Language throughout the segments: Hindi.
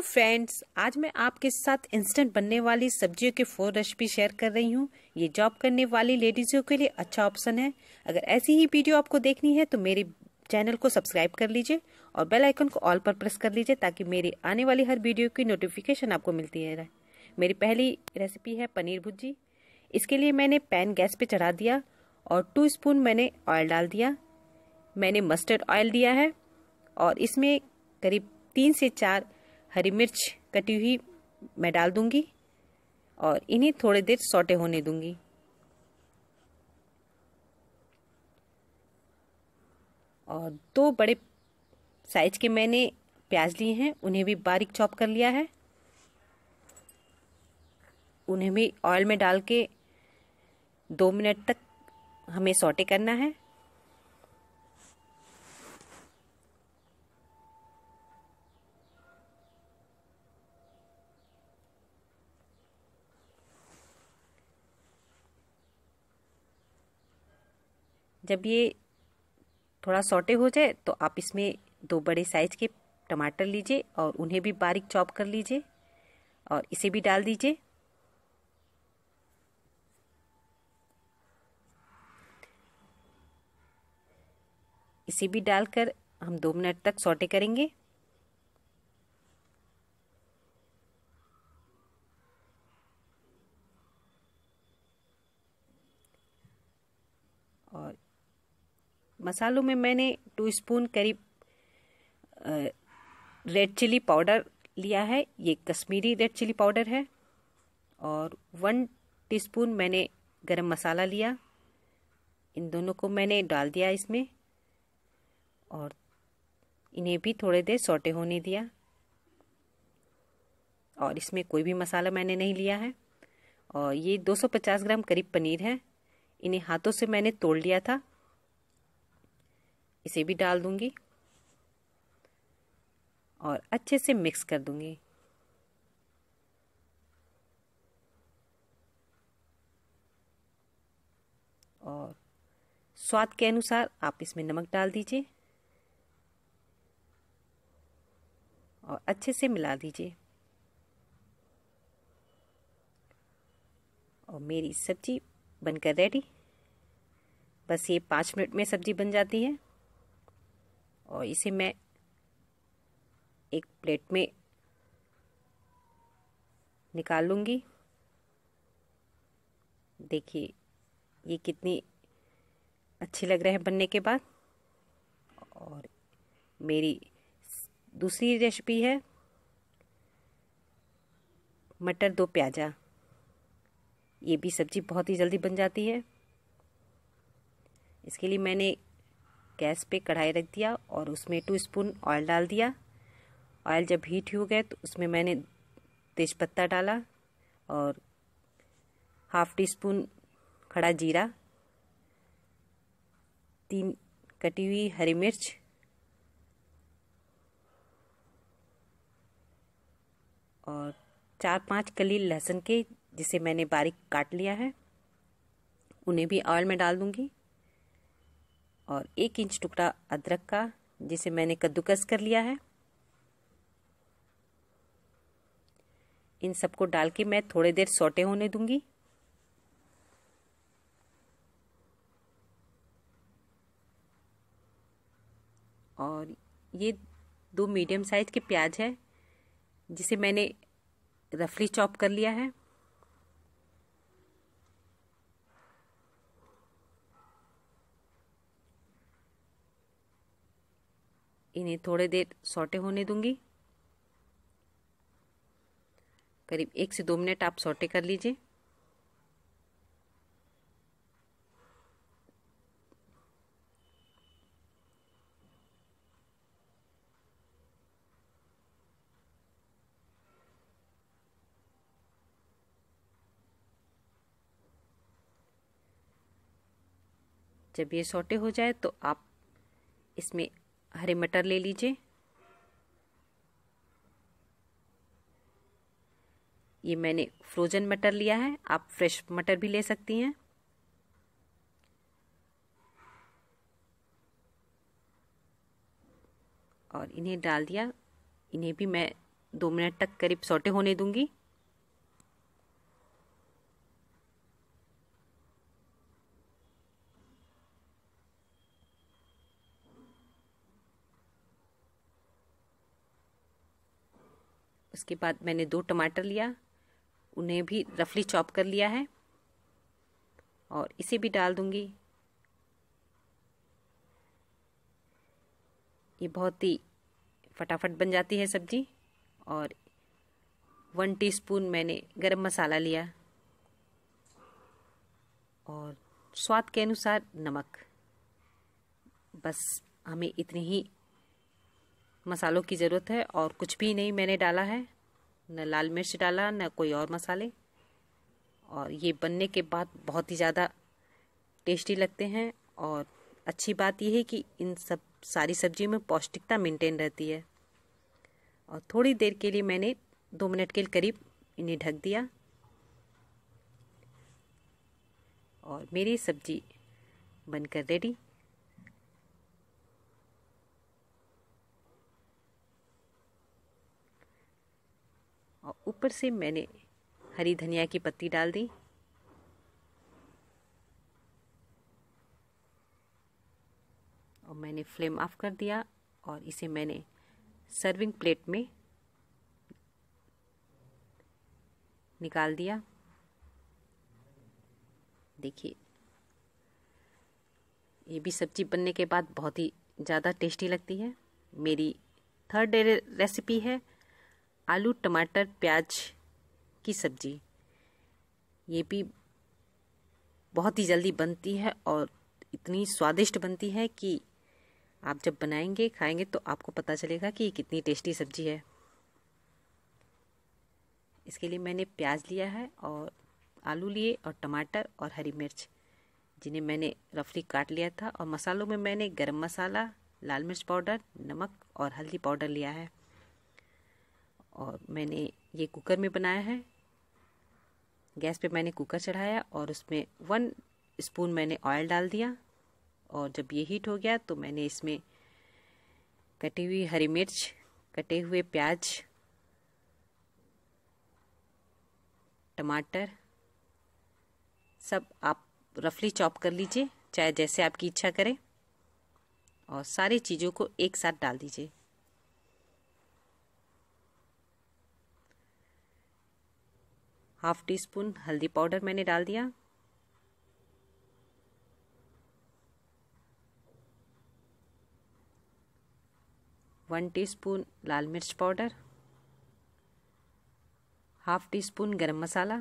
हेलो फ्रेंड्स आज मैं आपके साथ इंस्टेंट बनने वाली सब्जियों के फोर रेसिपी शेयर कर रही हूँ ये जॉब करने वाली लेडीज़ों के लिए अच्छा ऑप्शन है अगर ऐसी ही वीडियो आपको देखनी है तो मेरे चैनल को सब्सक्राइब कर लीजिए और बेल आइकन को ऑल पर प्रेस कर लीजिए ताकि मेरी आने वाली हर वीडियो की नोटिफिकेशन आपको मिलती रहे मेरी पहली रेसिपी है पनीर भुजी इसके लिए मैंने पैन गैस पर चढ़ा दिया और टू स्पून मैंने ऑयल डाल दिया मैंने मस्टर्ड ऑयल दिया है और इसमें करीब तीन से चार हरी मिर्च कटी हुई मैं डाल दूंगी और इन्हें थोड़ी देर सोटे होने दूंगी और दो बड़े साइज के मैंने प्याज लिए हैं उन्हें भी बारीक चॉप कर लिया है उन्हें भी ऑयल में डाल के दो मिनट तक हमें सोटे करना है जब ये थोड़ा सॉटे हो जाए तो आप इसमें दो बड़े साइज के टमाटर लीजिए और उन्हें भी बारीक चॉप कर लीजिए और इसे भी डाल दीजिए इसे भी डालकर हम दो मिनट तक सॉटे करेंगे मसालों में मैंने टू स्पून करीब रेड चिली पाउडर लिया है ये कश्मीरी रेड चिली पाउडर है और वन टीस्पून मैंने गरम मसाला लिया इन दोनों को मैंने डाल दिया इसमें और इन्हें भी थोड़े देर सोटे होने दिया और इसमें कोई भी मसाला मैंने नहीं लिया है और ये 250 ग्राम करीब पनीर है इन्हें हाथों से मैंने तोड़ लिया था इसे भी डाल दूंगी और अच्छे से मिक्स कर दूंगी और स्वाद के अनुसार आप इसमें नमक डाल दीजिए और अच्छे से मिला दीजिए और मेरी सब्जी बनकर रेडी बस ये पाँच मिनट में सब्जी बन जाती है और इसे मैं एक प्लेट में निकाल लूँगी देखिए ये कितनी अच्छी लग रहे हैं बनने के बाद और मेरी दूसरी रेसिपी है मटर दो प्याजा ये भी सब्ज़ी बहुत ही जल्दी बन जाती है इसके लिए मैंने गैस पे कढ़ाई रख दिया और उसमें टू स्पून ऑयल डाल दिया ऑयल जब हीट हो गया तो उसमें मैंने तेज़पत्ता डाला और हाफ टी स्पून खड़ा जीरा तीन कटी हुई हरी मिर्च और चार पांच कली लहसुन के जिसे मैंने बारीक काट लिया है उन्हें भी ऑयल में डाल दूंगी और एक इंच टुकड़ा अदरक का जिसे मैंने कद्दूकस कर लिया है इन सबको डाल के मैं थोड़ी देर सोटे होने दूंगी और ये दो मीडियम साइज के प्याज है जिसे मैंने रफली चॉप कर लिया है इन्हें थोड़े देर सोटे होने दूंगी करीब एक से दो मिनट आप सोटे कर लीजिए जब ये सोटे हो जाए तो आप इसमें हरे मटर ले लीजिए ये मैंने फ्रोजन मटर लिया है आप फ्रेश मटर भी ले सकती हैं और इन्हें डाल दिया इन्हें भी मैं दो मिनट तक करीब सोटे होने दूंगी उसके बाद मैंने दो टमाटर लिया उन्हें भी रफली चॉप कर लिया है और इसे भी डाल दूंगी ये बहुत ही फटाफट बन जाती है सब्जी और वन टीस्पून मैंने गरम मसाला लिया और स्वाद के अनुसार नमक बस हमें इतनी ही मसालों की ज़रूरत है और कुछ भी नहीं मैंने डाला है न लाल मिर्च डाला न कोई और मसाले और ये बनने के बाद बहुत ही ज़्यादा टेस्टी लगते हैं और अच्छी बात यह है कि इन सब सारी सब्जियों में पौष्टिकता मेंटेन रहती है और थोड़ी देर के लिए मैंने दो मिनट के करीब इन्हें ढक दिया और मेरी सब्जी बनकर रेडी ऊपर से मैंने हरी धनिया की पत्ती डाल दी और मैंने फ्लेम ऑफ कर दिया और इसे मैंने सर्विंग प्लेट में निकाल दिया देखिए ये भी सब्जी बनने के बाद बहुत ही ज़्यादा टेस्टी लगती है मेरी थर्ड रेसिपी है आलू टमाटर प्याज की सब्ज़ी ये भी बहुत ही जल्दी बनती है और इतनी स्वादिष्ट बनती है कि आप जब बनाएंगे खाएंगे तो आपको पता चलेगा कि ये कितनी टेस्टी सब्ज़ी है इसके लिए मैंने प्याज लिया है और आलू लिए और टमाटर और हरी मिर्च जिन्हें मैंने रफली काट लिया था और मसालों में मैंने गरम मसाला लाल मिर्च पाउडर नमक और हल्दी पाउडर लिया है और मैंने ये कुकर में बनाया है गैस पे मैंने कुकर चढ़ाया और उसमें वन स्पून मैंने ऑयल डाल दिया और जब ये हीट हो गया तो मैंने इसमें कटी हुई हरी मिर्च कटे हुए प्याज टमाटर सब आप रफली चॉप कर लीजिए चाहे जैसे आपकी इच्छा करें और सारी चीज़ों को एक साथ डाल दीजिए हाफ टी स्पून हल्दी पाउडर मैंने डाल दिया वन टीस्पून लाल मिर्च पाउडर हाफ टी स्पून गरम मसाला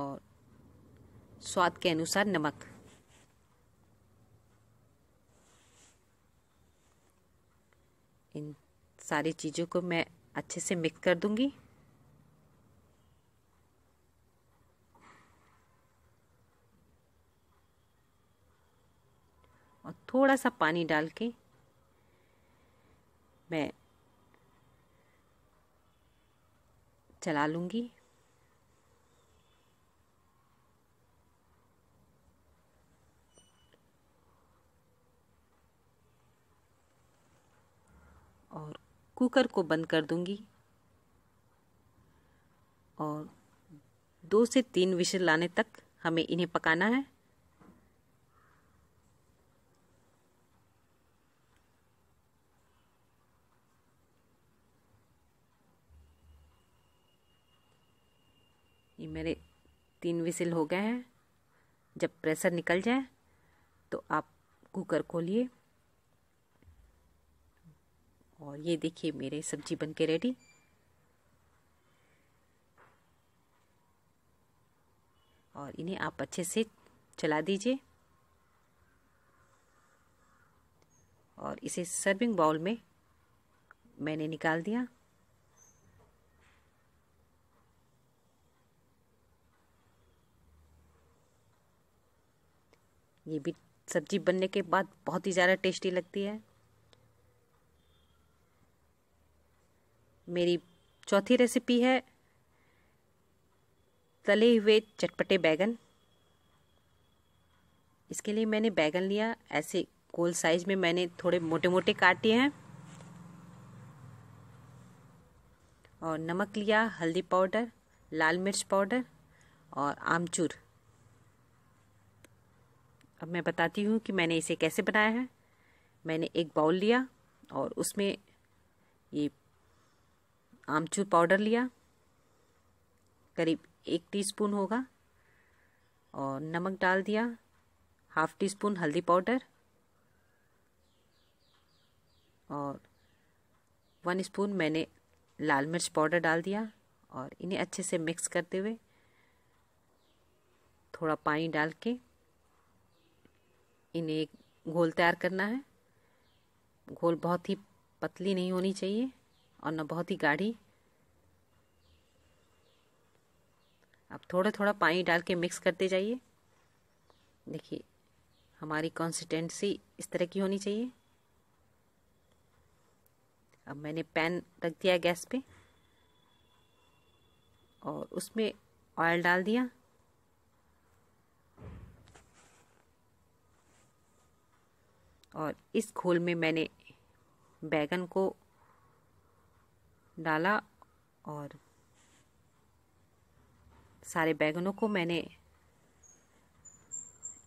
और स्वाद के अनुसार नमक इन सारी चीज़ों को मैं अच्छे से मिक्स कर दूंगी थोड़ा सा पानी डाल के मैं चला लूँगी और कुकर को बंद कर दूंगी और दो से तीन विशल लाने तक हमें इन्हें पकाना है तीन विसिल हो गए हैं जब प्रेशर निकल जाए तो आप कुकर खोलिए और ये देखिए मेरे सब्जी बन के रेडी और इन्हें आप अच्छे से चला दीजिए और इसे सर्विंग बाउल में मैंने निकाल दिया ये भी सब्जी बनने के बाद बहुत ही ज़्यादा टेस्टी लगती है मेरी चौथी रेसिपी है तले हुए चटपटे बैगन इसके लिए मैंने बैगन लिया ऐसे गोल साइज में मैंने थोड़े मोटे मोटे काटे हैं और नमक लिया हल्दी पाउडर लाल मिर्च पाउडर और आमचूर अब मैं बताती हूँ कि मैंने इसे कैसे बनाया है मैंने एक बाउल लिया और उसमें ये आमचूर पाउडर लिया करीब एक टीस्पून होगा और नमक डाल दिया हाफ टी स्पून हल्दी पाउडर और वन स्पून मैंने लाल मिर्च पाउडर डाल दिया और इन्हें अच्छे से मिक्स करते हुए थोड़ा पानी डाल के इन्हें एक घोल तैयार करना है घोल बहुत ही पतली नहीं होनी चाहिए और न बहुत ही गाढ़ी अब थोड़ा थोड़ा पानी डाल के मिक्स करते जाइए देखिए हमारी कंसिस्टेंसी इस तरह की होनी चाहिए अब मैंने पैन रख दिया गैस पे और उसमें ऑयल डाल दिया और इस घोल में मैंने बैगन को डाला और सारे बैगनों को मैंने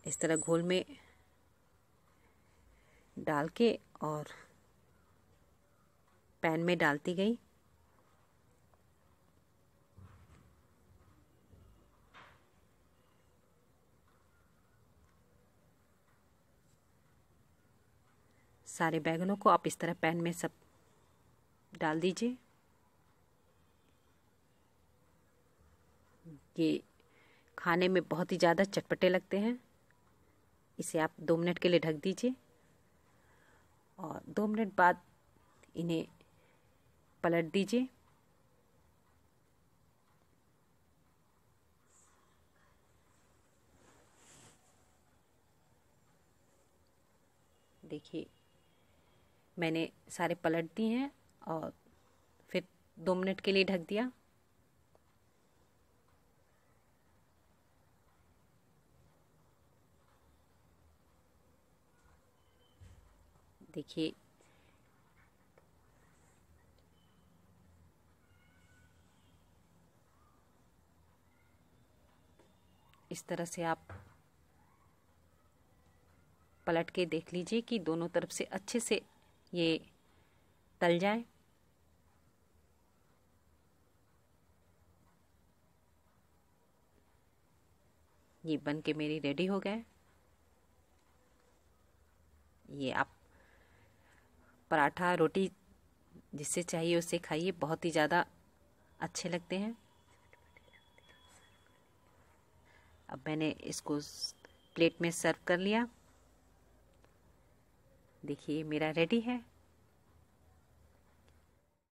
इस तरह घोल में डाल के और पैन में डालती गई सारे बैगनों को आप इस तरह पैन में सब डाल दीजिए ये खाने में बहुत ही ज़्यादा चटपटे लगते हैं इसे आप दो मिनट के लिए ढक दीजिए और दो मिनट बाद इन्हें पलट दीजिए देखिए मैंने सारे पलट दिए हैं और फिर दो मिनट के लिए ढक दिया देखिए इस तरह से आप पलट के देख लीजिए कि दोनों तरफ से अच्छे से ये तल जाए ये बन के मेरी रेडी हो गए ये आप पराठा रोटी जिससे चाहिए उसे खाइए बहुत ही ज़्यादा अच्छे लगते हैं अब मैंने इसको प्लेट में सर्व कर लिया देखिए मेरा रेडी है